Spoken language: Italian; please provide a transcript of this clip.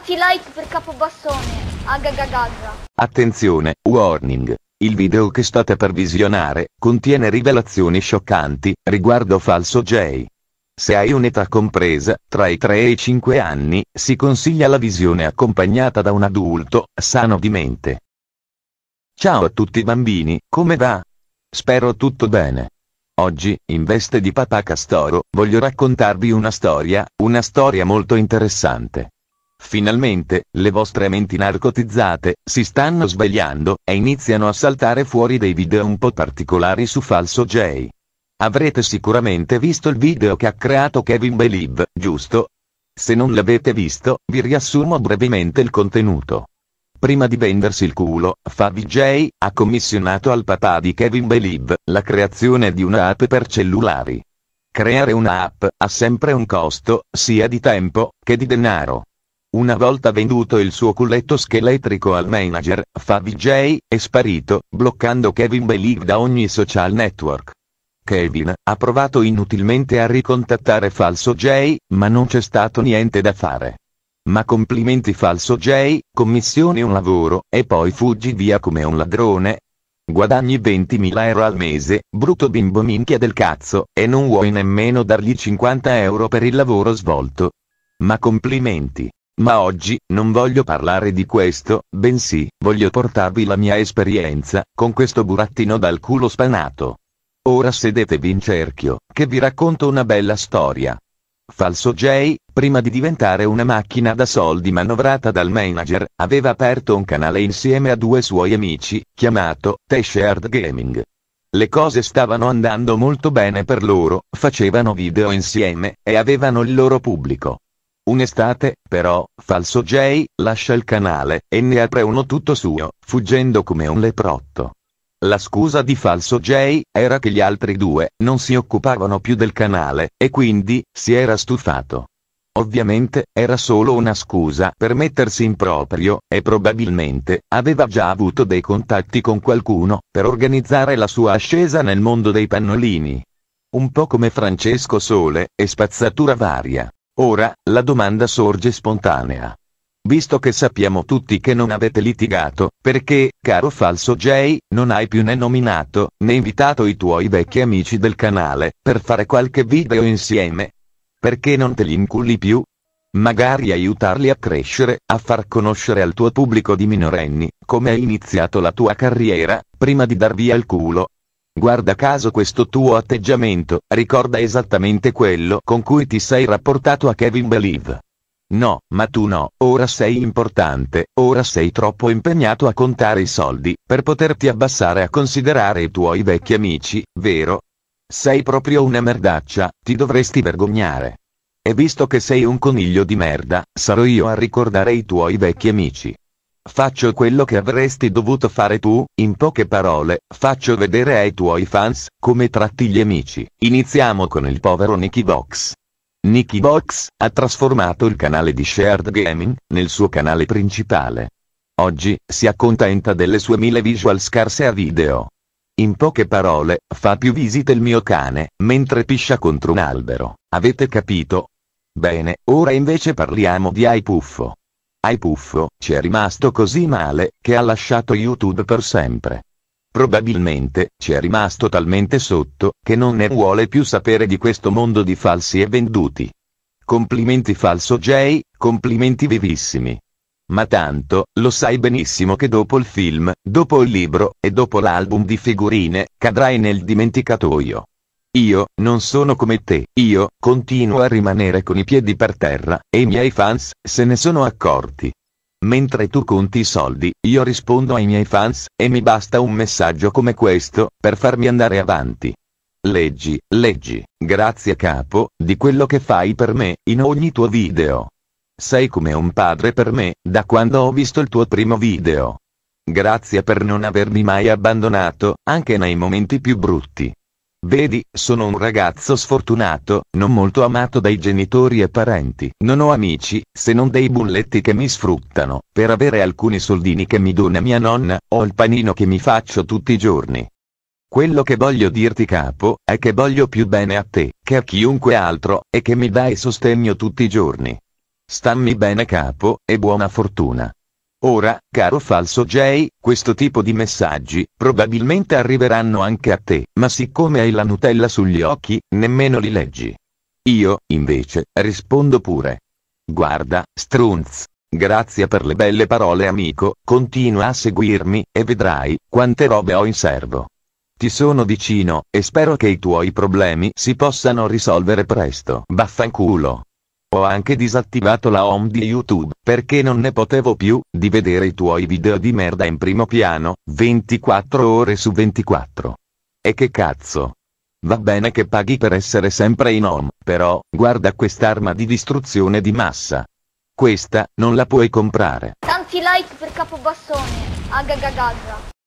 tanti like per capobastone. Agagagagga. Attenzione, warning. Il video che state per visionare contiene rivelazioni scioccanti riguardo falso J. Se hai un'età compresa tra i 3 e i 5 anni, si consiglia la visione accompagnata da un adulto sano di mente. Ciao a tutti bambini, come va? Spero tutto bene. Oggi, in veste di papà Castoro, voglio raccontarvi una storia, una storia molto interessante. Finalmente, le vostre menti narcotizzate, si stanno svegliando, e iniziano a saltare fuori dei video un po' particolari su Falso J. Avrete sicuramente visto il video che ha creato Kevin Believe, giusto? Se non l'avete visto, vi riassumo brevemente il contenuto. Prima di vendersi il culo, Favi J. ha commissionato al papà di Kevin Believe la creazione di una app per cellulari. Creare una app ha sempre un costo, sia di tempo che di denaro. Una volta venduto il suo culletto scheletrico al manager, Fabi J, è sparito, bloccando Kevin Belig da ogni social network. Kevin ha provato inutilmente a ricontattare Falso J, ma non c'è stato niente da fare. Ma complimenti Falso J, commissioni un lavoro, e poi fuggi via come un ladrone, Guadagni 20.000 euro al mese, brutto bimbo minchia del cazzo, e non vuoi nemmeno dargli 50 euro per il lavoro svolto. Ma complimenti. Ma oggi, non voglio parlare di questo, bensì, voglio portarvi la mia esperienza, con questo burattino dal culo spanato. Ora sedetevi in cerchio, che vi racconto una bella storia. Falso Jay, prima di diventare una macchina da soldi manovrata dal manager, aveva aperto un canale insieme a due suoi amici, chiamato T-Shared Gaming. Le cose stavano andando molto bene per loro, facevano video insieme, e avevano il loro pubblico. Un'estate, però, falso J lascia il canale, e ne apre uno tutto suo, fuggendo come un leprotto. La scusa di falso J era che gli altri due, non si occupavano più del canale, e quindi, si era stufato. Ovviamente, era solo una scusa per mettersi in proprio, e probabilmente, aveva già avuto dei contatti con qualcuno, per organizzare la sua ascesa nel mondo dei pannolini. Un po' come Francesco Sole, e spazzatura varia. Ora, la domanda sorge spontanea. Visto che sappiamo tutti che non avete litigato, perché, caro falso Jay, non hai più né nominato, né invitato i tuoi vecchi amici del canale, per fare qualche video insieme? Perché non te li inculli più? Magari aiutarli a crescere, a far conoscere al tuo pubblico di minorenni, come hai iniziato la tua carriera, prima di dar via il culo, Guarda caso questo tuo atteggiamento, ricorda esattamente quello con cui ti sei rapportato a Kevin Believe. No, ma tu no, ora sei importante, ora sei troppo impegnato a contare i soldi, per poterti abbassare a considerare i tuoi vecchi amici, vero? Sei proprio una merdaccia, ti dovresti vergognare. E visto che sei un coniglio di merda, sarò io a ricordare i tuoi vecchi amici. Faccio quello che avresti dovuto fare tu, in poche parole, faccio vedere ai tuoi fans come tratti gli amici. Iniziamo con il povero Nicky Vox. Nicky Vox ha trasformato il canale di Shared Gaming nel suo canale principale. Oggi si accontenta delle sue mille visual scarse a video. In poche parole, fa più visite il mio cane, mentre piscia contro un albero. Avete capito? Bene, ora invece parliamo di iPuffo. Ai puffo, ci è rimasto così male, che ha lasciato YouTube per sempre. Probabilmente, ci è rimasto talmente sotto, che non ne vuole più sapere di questo mondo di falsi e venduti. Complimenti falso Jay, complimenti vivissimi. Ma tanto, lo sai benissimo che dopo il film, dopo il libro, e dopo l'album di figurine, cadrai nel dimenticatoio. Io, non sono come te, io, continuo a rimanere con i piedi per terra, e i miei fans, se ne sono accorti. Mentre tu conti i soldi, io rispondo ai miei fans, e mi basta un messaggio come questo, per farmi andare avanti. Leggi, leggi, grazie capo, di quello che fai per me, in ogni tuo video. Sei come un padre per me, da quando ho visto il tuo primo video. Grazie per non avermi mai abbandonato, anche nei momenti più brutti. Vedi, sono un ragazzo sfortunato, non molto amato dai genitori e parenti. Non ho amici, se non dei bulletti che mi sfruttano, per avere alcuni soldini che mi dona mia nonna, ho il panino che mi faccio tutti i giorni. Quello che voglio dirti capo, è che voglio più bene a te, che a chiunque altro, e che mi dai sostegno tutti i giorni. Stammi bene capo, e buona fortuna. Ora, caro falso Jay, questo tipo di messaggi, probabilmente arriveranno anche a te, ma siccome hai la Nutella sugli occhi, nemmeno li leggi. Io, invece, rispondo pure. Guarda, Strunz. Grazie per le belle parole amico, continua a seguirmi, e vedrai, quante robe ho in serbo. Ti sono vicino, e spero che i tuoi problemi si possano risolvere presto. Baffanculo. Ho anche disattivato la home di YouTube, perché non ne potevo più, di vedere i tuoi video di merda in primo piano, 24 ore su 24. E che cazzo? Va bene che paghi per essere sempre in home, però, guarda quest'arma di distruzione di massa. Questa, non la puoi comprare. Tanti like per Capobastone, agagagagga.